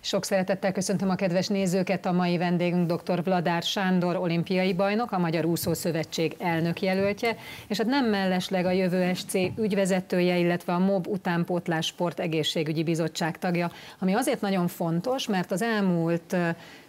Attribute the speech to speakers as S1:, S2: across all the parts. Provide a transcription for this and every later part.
S1: Sok szeretettel köszöntöm a kedves nézőket, a mai vendégünk dr. Vladár Sándor, olimpiai bajnok, a Magyar Úszó Szövetség elnök jelöltje, és hát nem mellesleg a Jövő SC ügyvezetője, illetve a MOB utánpótlás sport egészségügyi bizottság tagja, ami azért nagyon fontos, mert az elmúlt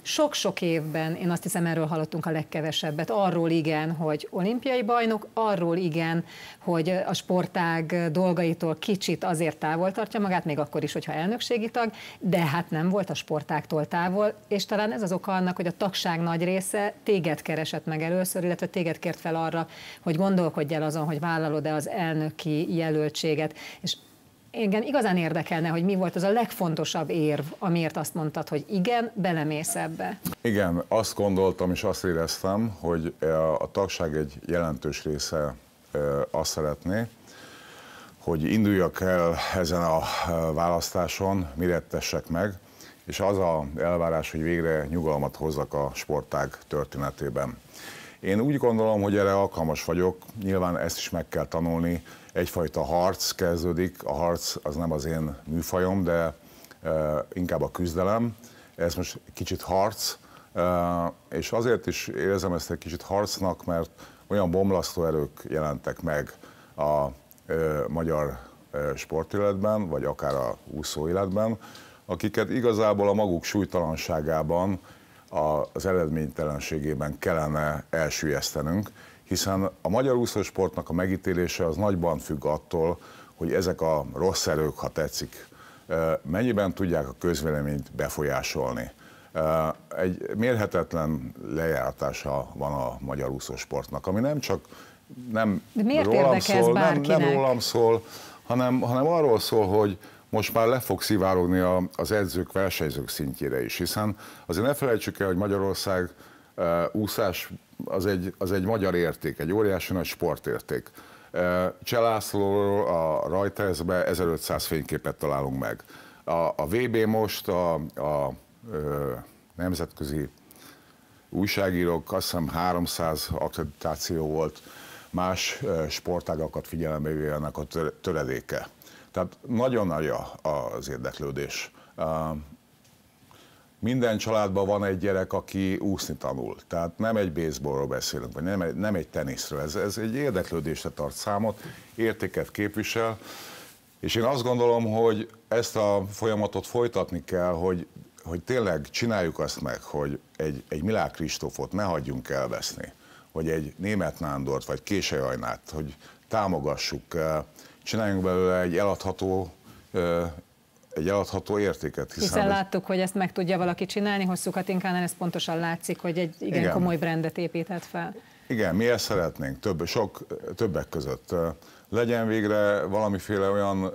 S1: sok-sok évben, én azt hiszem erről hallottunk a legkevesebbet, arról igen, hogy olimpiai bajnok, arról igen, hogy a sportág dolgaitól kicsit azért távol tartja magát, még akkor is, hogyha elnökségi tag, de hát nem volt a sportágtól távol, és talán ez az oka annak, hogy a tagság nagy része téged keresett meg először, illetve téged kért fel arra, hogy gondolkodj el azon, hogy vállalod-e az elnöki jelöltséget, és igen, igazán érdekelne, hogy mi volt az a legfontosabb érv, amiért azt mondtad, hogy igen, belemész ebbe.
S2: Igen, azt gondoltam és azt éreztem, hogy e, a tagság egy jelentős része e, azt szeretné, hogy induljak el ezen a e, választáson, mire tessek meg, és az a elvárás, hogy végre nyugalmat hozzak a sportág történetében. Én úgy gondolom, hogy erre alkalmas vagyok, nyilván ezt is meg kell tanulni. Egyfajta harc kezdődik, a harc az nem az én műfajom, de e, inkább a küzdelem. Ez most kicsit harc, e, és azért is érzem ezt egy kicsit harcnak, mert olyan bomlasztó erők jelentek meg a e, magyar sportéletben, vagy akár a életben, akiket igazából a maguk súlytalanságában az eredménytelenségében kellene elsüllyesztenünk, hiszen a magyar úszósportnak a megítélése az nagyban függ attól, hogy ezek a rossz erők, ha tetszik, mennyiben tudják a közvéleményt befolyásolni. Egy mérhetetlen lejártása van a magyar úszósportnak, ami nem csak nem De miért rólam szól, nem, nem rólam szól, hanem, hanem arról szól, hogy, most már le fog szivárogni az edzők, versenyzők szintjére is, hiszen azért ne felejtsük el, hogy Magyarország eh, úszás az egy, az egy magyar érték, egy óriási nagy sportérték. Eh, Cselászlóról a rajtezbe 1500 fényképet találunk meg. A, a VB most a, a ö, nemzetközi újságírók, azt hiszem 300 akkreditáció volt, más eh, sportágakat figyelembe véve ennek a töredéke. Tehát nagyon nagy az érdeklődés. Minden családban van egy gyerek, aki úszni tanul. Tehát nem egy baseballról beszélünk, vagy nem egy, nem egy teniszről. Ez, ez egy érdeklődésre tart számot, értéket képvisel. És én azt gondolom, hogy ezt a folyamatot folytatni kell, hogy, hogy tényleg csináljuk azt meg, hogy egy, egy Milák Kristófot ne hagyjunk elveszni, vagy egy német Nándort, vagy Késejajnát, hogy támogassuk, csináljunk belőle egy eladható egy eladható értéket. Hiszen, hiszen
S1: láttuk, hogy ezt meg tudja valaki csinálni, hosszú katinkánál ez pontosan látszik, hogy egy igen, igen. komoly brendet épített fel.
S2: Igen, mi ezt szeretnénk, több, sok, többek között. Legyen végre valamiféle olyan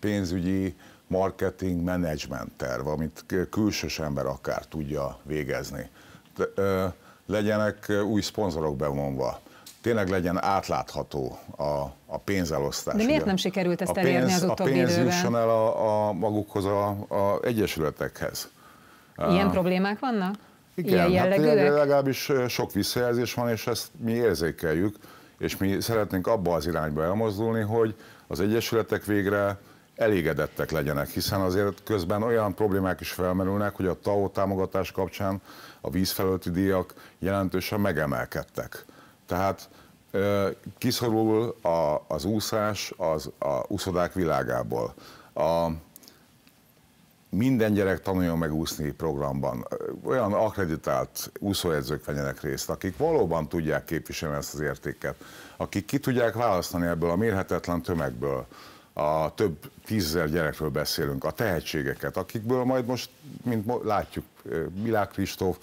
S2: pénzügyi marketing management terv, amit külsős ember akár tudja végezni. Legyenek új szponzorok bevonva tényleg legyen átlátható a, a pénzelosztás. De miért nem
S1: sikerült ezt a elérni pénz, az utóbbi A pénz jusson
S2: el a, a magukhoz, a, a egyesületekhez. Ilyen uh,
S1: problémák vannak? Igen, Ilyen hát
S2: legalábbis sok visszajelzés van, és ezt mi érzékeljük, és mi szeretnénk abba az irányba elmozdulni, hogy az egyesületek végre elégedettek legyenek, hiszen azért közben olyan problémák is felmerülnek, hogy a TAO támogatás kapcsán a vízfelölti díjak jelentősen megemelkedtek. Tehát kiszorul a, az úszás az a úszodák világából. A minden gyerek tanuljon meg úszni programban. Olyan akreditált úszóedzők vegyenek részt, akik valóban tudják képviselni ezt az értéket, akik ki tudják választani ebből a mérhetetlen tömegből, a több tízezer gyerekről beszélünk, a tehetségeket, akikből majd most, mint látjuk, Milák Kristóf,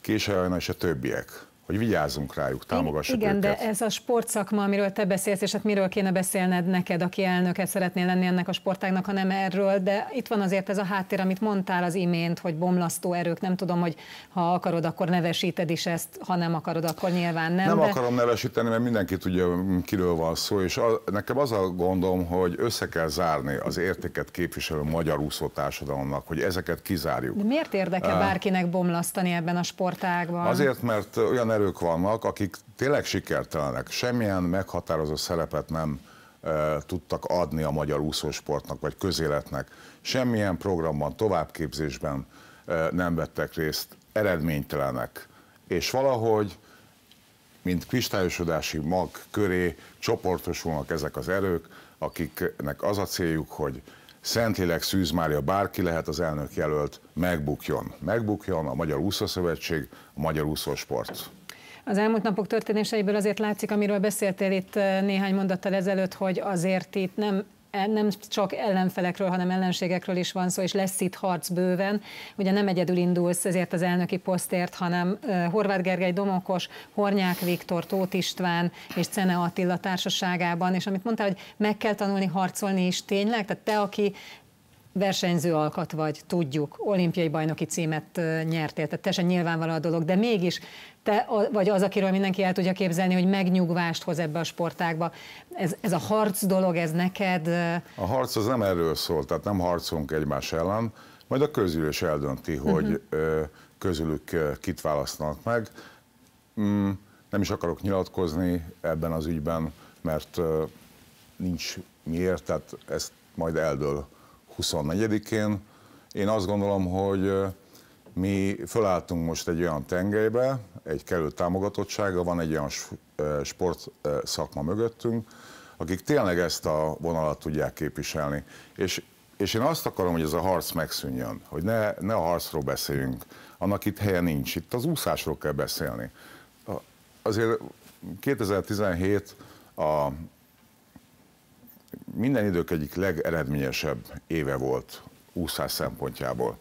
S2: Késajajna és a többiek hogy vigyázzunk
S1: rájuk, támogassuk Igen, őket. de ez a sportszakma, amiről te beszélsz, és hát miről kéne beszélned neked, aki elnöke szeretnél lenni ennek a sportágnak, hanem erről, de itt van azért ez a háttér, amit mondtál az imént, hogy bomlasztó erők, nem tudom, hogy ha akarod, akkor nevesíted is ezt, ha nem akarod, akkor nyilván nem. Nem de... akarom
S2: nevesíteni, mert mindenki tudja, kiről van szó, és a, nekem az a gondom, hogy össze kell zárni az értéket képviselő magyar úszó társadalomnak, hogy ezeket kizárjuk. De
S1: miért érdeke uh, bárkinek bomlasztani ebben a sportágban? Azért,
S2: mert olyan erők vannak, akik tényleg sikertelenek, semmilyen meghatározó szerepet nem e, tudtak adni a magyar úszósportnak vagy közéletnek, semmilyen programban, továbbképzésben e, nem vettek részt, eredménytelenek. És valahogy, mint kristályosodási mag köré csoportosulnak ezek az erők, akiknek az a céljuk, hogy Szentlélek Szűz Mária bárki lehet az elnök jelölt, megbukjon. Megbukjon a Magyar Úszószövetség, a Magyar Úszósport.
S1: Az elmúlt napok történéseiből azért látszik, amiről beszéltél itt eh, néhány mondattal ezelőtt, hogy azért itt nem eh, nem csak ellenfelekről, hanem ellenségekről is van szó, és lesz itt harc bőven. Ugye nem egyedül indulsz ezért az elnöki posztért, hanem eh, Horváth Gergely Domokos, Hornyák Viktor, Tóth István és Cene Attila társaságában, és amit mondtál, hogy meg kell tanulni harcolni is tényleg, tehát te, aki versenyző alkat vagy, tudjuk, olimpiai bajnoki címet nyertél, tehát teljesen nyilvánvaló a dolog, de mégis te, vagy az, akiről mindenki el tudja képzelni, hogy megnyugvást hoz ebbe a sportágba. Ez, ez a harc dolog, ez neked...
S2: A harc az nem erről szól, tehát nem harcunk egymás ellen, majd a közülés eldönti, mhm. hogy uh-huh. közülük kit választanak meg. Mm, nem is akarok nyilatkozni ebben az ügyben, mert nincs miért, tehát ezt majd eldől 24-én. Én azt gondolom, hogy mi fölálltunk most egy olyan tengelybe, egy kellő támogatottsága, van egy olyan sport szakma mögöttünk, akik tényleg ezt a vonalat tudják képviselni. És, és én azt akarom, hogy ez a harc megszűnjön, hogy ne, ne a harcról beszéljünk, annak itt helye nincs, itt az úszásról kell beszélni. Azért 2017 a minden idők egyik legeredményesebb éve volt úszás szempontjából.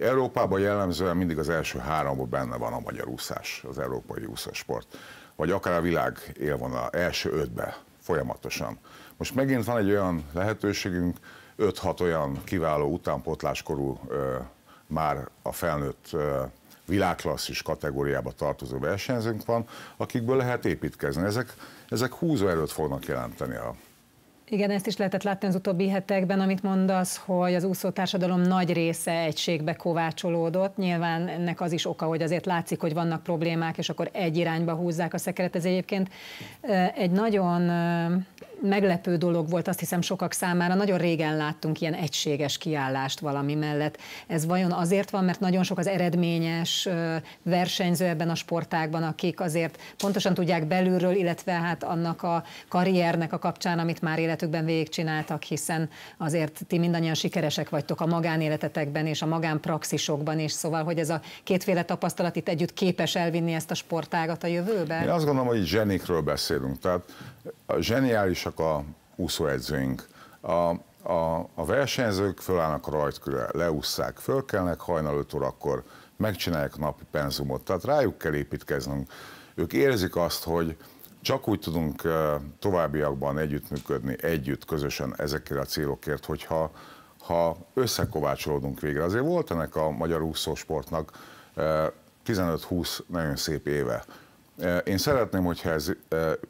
S2: Európában jellemzően mindig az első háromban benne van a magyar úszás, az európai úszásport, vagy akár a világ élvonal első ötbe folyamatosan. Most megint van egy olyan lehetőségünk, 5-6 olyan kiváló utánpótláskorú ö, már a felnőtt ö, világklasszis kategóriába tartozó versenyzőnk van, akikből lehet építkezni. Ezek, ezek erőt fognak jelenteni a,
S1: igen, ezt is lehetett látni az utóbbi hetekben, amit mondasz, hogy az úszó társadalom nagy része egységbe kovácsolódott. Nyilván ennek az is oka, hogy azért látszik, hogy vannak problémák, és akkor egy irányba húzzák a szekeret. Ez egyébként eh, egy nagyon eh, meglepő dolog volt, azt hiszem sokak számára, nagyon régen láttunk ilyen egységes kiállást valami mellett. Ez vajon azért van, mert nagyon sok az eredményes versenyző ebben a sportágban, akik azért pontosan tudják belülről, illetve hát annak a karriernek a kapcsán, amit már életükben végigcsináltak, hiszen azért ti mindannyian sikeresek vagytok a magánéletetekben és a magánpraxisokban is, szóval, hogy ez a kétféle tapasztalat itt együtt képes elvinni ezt a sportágat a jövőbe? Én azt
S2: gondolom, hogy zsenikről beszélünk, tehát a zseniálisak voltak a úszóedzőink. A, a, a versenyzők fölállnak a rajtkörre, leusszák, fölkelnek hajnal 5 órakor, megcsinálják a napi penzumot, tehát rájuk kell építkeznünk. Ők érzik azt, hogy csak úgy tudunk továbbiakban együttműködni, együtt, közösen ezekkel a célokért, hogyha ha összekovácsolódunk végre. Azért volt ennek a magyar úszósportnak 15-20 nagyon szép éve. Én szeretném, hogyha ez,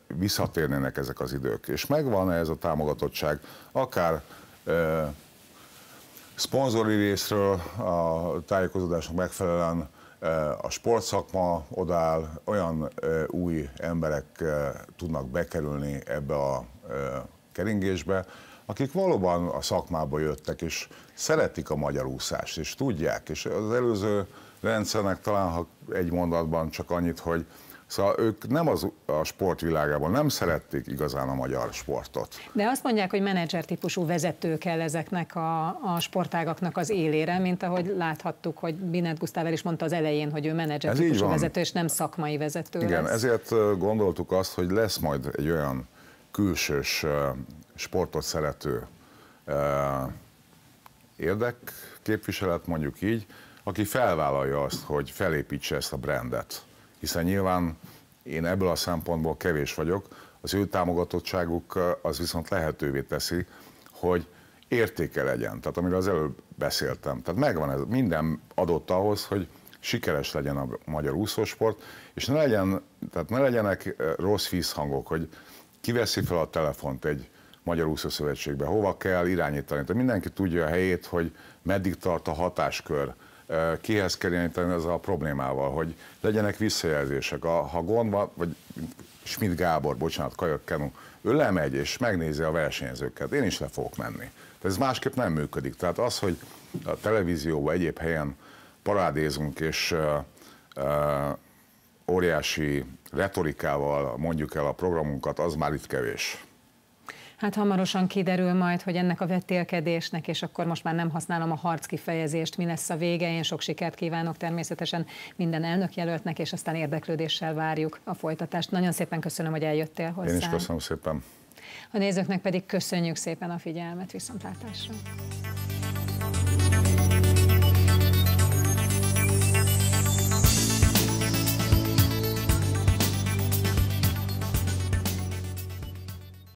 S2: visszatérnének ezek az idők, és megvan -e ez a támogatottság, akár szponzori részről a tájékozódásnak megfelelően a sportszakma odáll, olyan új emberek tudnak bekerülni ebbe a keringésbe, akik valóban a szakmába jöttek, és szeretik a magyar úszást, és tudják, és az előző rendszernek talán, ha egy mondatban csak annyit, hogy Szóval ők nem az a sportvilágában, nem szerették igazán a magyar sportot.
S1: De azt mondják, hogy menedzser típusú vezető kell ezeknek a, a sportágaknak az élére, mint ahogy láthattuk, hogy Binet Gusztáv is mondta az elején, hogy ő menedzser ez típusú vezető, és nem szakmai vezető. Igen, lesz. ezért
S2: gondoltuk azt, hogy lesz majd egy olyan külsős sportot szerető érdekképviselet, mondjuk így, aki felvállalja azt, hogy felépítse ezt a brandet hiszen nyilván én ebből a szempontból kevés vagyok, az ő támogatottságuk az viszont lehetővé teszi, hogy értéke legyen, tehát amiről az előbb beszéltem. Tehát megvan ez, minden adott ahhoz, hogy sikeres legyen a magyar úszósport, és ne, legyen, tehát ne legyenek rossz vízhangok, hogy kiveszi fel a telefont egy Magyar Úszószövetségbe, hova kell irányítani. Tehát mindenki tudja a helyét, hogy meddig tart a hatáskör, kihez kell irányítani ez a problémával, hogy legyenek visszajelzések. A, ha gond van, vagy Schmidt Gábor, bocsánat, kajakkenu, ő lemegy és megnézi a versenyzőket, én is le fogok menni. De ez másképp nem működik. Tehát az, hogy a televízióban egyéb helyen parádézunk és uh, uh, óriási retorikával mondjuk el a programunkat, az már itt kevés.
S1: Hát hamarosan kiderül majd, hogy ennek a vetélkedésnek, és akkor most már nem használom a harc kifejezést, mi lesz a vége. Én sok sikert kívánok természetesen minden elnökjelöltnek, és aztán érdeklődéssel várjuk a folytatást. Nagyon szépen köszönöm, hogy eljöttél hozzá. Én is köszönöm szépen. A nézőknek pedig köszönjük szépen a figyelmet, viszontlátásra.